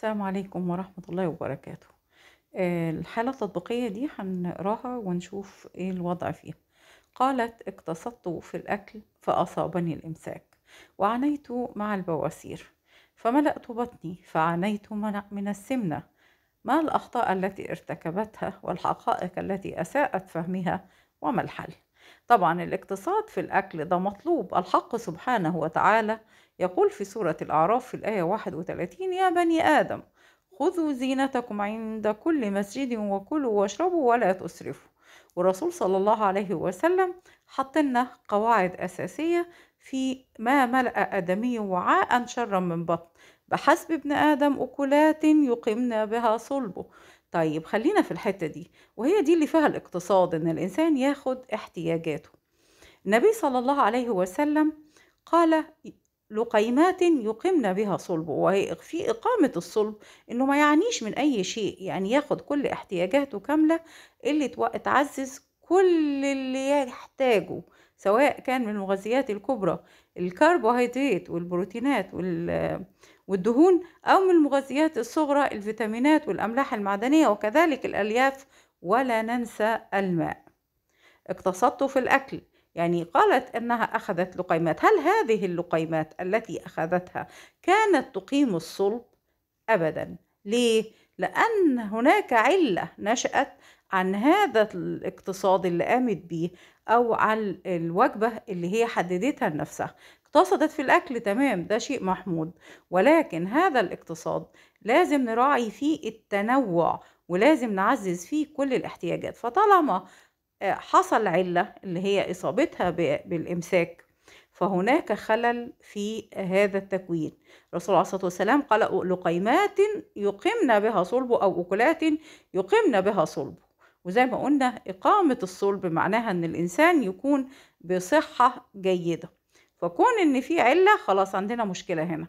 السلام عليكم ورحمة الله وبركاته آه، الحالة التطبيقية دي هنقراها ونشوف ايه الوضع فيها قالت اقتصدت في الأكل فأصابني الإمساك وعانيت مع البواسير فملأت بطني فعانيت من السمنة ما الأخطاء التي ارتكبتها والحقائق التي أساءت فهمها وما الحل طبعا الاقتصاد في الأكل ده مطلوب الحق سبحانه وتعالى يقول في سورة الأعراف في الآية 31 يا بني آدم خذوا زينتكم عند كل مسجد وكلوا واشربوا ولا تسرفوا والرسول صلى الله عليه وسلم حط لنا قواعد أساسية في ما ملأ آدمي وعاء شرا من بطن بحسب ابن آدم أكلات يقمنا بها صلبه طيب خلينا في الحتة دي وهي دي اللي فيها الاقتصاد إن الإنسان ياخد احتياجاته النبي صلى الله عليه وسلم قال لقيمات يقمن بها صلبه في إقامة الصلب إنه ما يعنيش من أي شيء يعني ياخد كل احتياجاته كاملة اللي تعزز كل اللي يحتاجه سواء كان من المغذيات الكبرى الكربوهيدرات والبروتينات والدهون أو من المغذيات الصغرى الفيتامينات والأملاح المعدنية وكذلك الألياف ولا ننسى الماء اقتصدته في الأكل يعني قالت أنها أخذت لقيمات هل هذه اللقيمات التي أخذتها كانت تقيم الصلب؟ أبدا ليه؟ لأن هناك علة نشأت عن هذا الاقتصاد اللي قامت بيه أو عن الوجبة اللي هي حددتها لنفسها اقتصدت في الأكل تمام ده شيء محمود ولكن هذا الاقتصاد لازم نراعي فيه التنوع ولازم نعزز فيه كل الاحتياجات فطالما حصل علة اللي هي إصابتها بالإمساك فهناك خلل في هذا التكوين الرسول عليه الصلاة والسلام قال لقيمات يقمن بها صلبه أو أكلات يقمن بها صلبه وزي ما قلنا إقامة الصلب معناها إن الإنسان يكون بصحة جيدة فكون إن في علة خلاص عندنا مشكلة هنا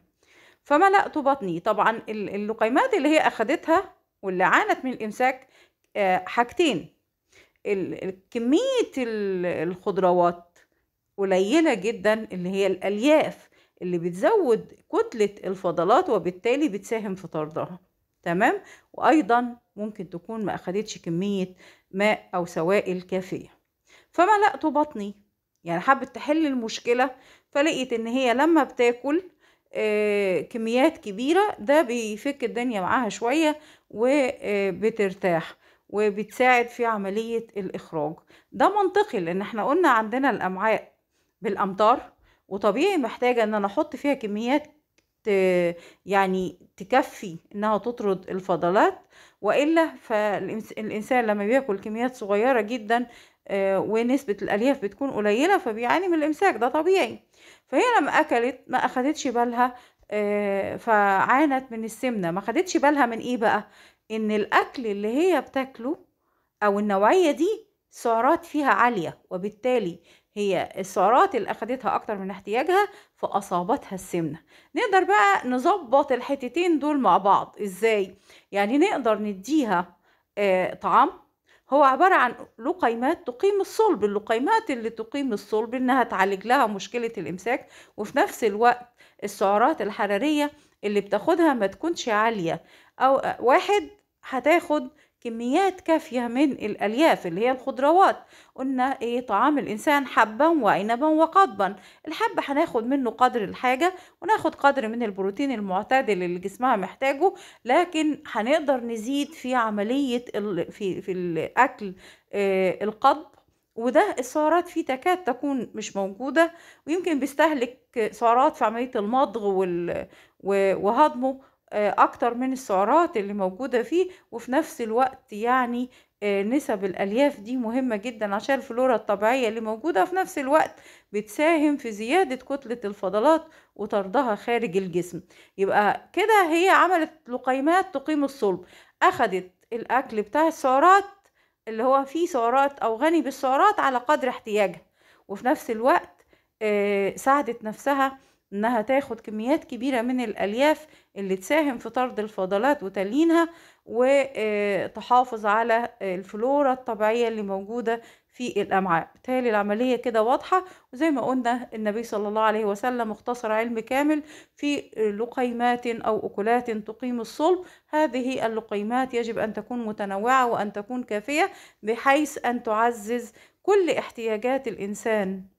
فملأت بطني طبعا اللقيمات اللي هي أخدتها واللي عانت من الإمساك آه، حاجتين كمية الخضروات قليلة جدا اللي هي الألياف اللي بتزود كتلة الفضلات وبالتالي بتساهم في طردها تمام وأيضا ممكن تكون ما أخدتش كمية ماء أو سوائل كافية فملأت بطني يعني حبت تحل المشكلة فلقيت إن هي لما بتاكل آه كميات كبيرة ده بيفك الدنيا معاها شوية وبترتاح آه، وبتساعد في عملية الإخراج ده منطقي لأن احنا قلنا عندنا الأمعاء بالأمطار وطبيعي محتاجة إن أنا أحط فيها كميات يعني تكفي انها تطرد الفضلات والا فالانسان لما بياكل كميات صغيره جدا آه، ونسبه الالياف بتكون قليله فبيعاني من الامساك ده طبيعي فهي لما اكلت ما اخدتش بالها آه، فعانت من السمنه ما خدتش بالها من ايه بقى ان الاكل اللي هي بتاكله او النوعيه دي سعرات فيها عاليه وبالتالي هي السعرات اللي اخدتها اكتر من احتياجها فاصابتها السمنه نقدر بقى نظبط الحتتين دول مع بعض ازاي يعني نقدر نديها آه طعام هو عبارة عن لقيمات تقيم الصلب اللقيمات اللي تقيم الصلب انها تعالج لها مشكلة الامساك وفي نفس الوقت السعرات الحرارية اللي بتاخدها ما تكونش عالية او آه، واحد هتاخد كميات كافية من الألياف اللي هي الخضروات قلنا إيه طعام الإنسان حبا وعنبا وقضبا الحب هناخد منه قدر الحاجة وناخد قدر من البروتين المعتدل اللي جسمها محتاجه لكن هنقدر نزيد في عملية في, في الأكل إيه القضب وده السعرات فيه تكاد تكون مش موجودة ويمكن بيستهلك سعرات في عملية المضغ وهضمه آه، اكتر من السعرات اللي موجودة فيه وفي نفس الوقت يعني آه، نسب الالياف دي مهمة جدا عشان الفلورا الطبيعية اللي موجودة في نفس الوقت بتساهم في زيادة كتلة الفضلات وطردها خارج الجسم يبقى كده هي عملت لقيمات تقيم الصلب اخدت الاكل بتاع السعرات اللي هو فيه سعرات او غني بالسعرات على قدر احتياجها وفي نفس الوقت آه، ساعدت نفسها انها تاخد كميات كبيرة من الالياف اللي تساهم في طرد الفضلات وتليينها وتحافظ على الفلورا الطبيعية اللي موجودة في الامعاء بالتالي العملية كده واضحة وزي ما قلنا النبي صلى الله عليه وسلم اختصر علم كامل في لقيمات او اكلات تقيم الصلب هذه اللقيمات يجب ان تكون متنوعة وان تكون كافية بحيث ان تعزز كل احتياجات الانسان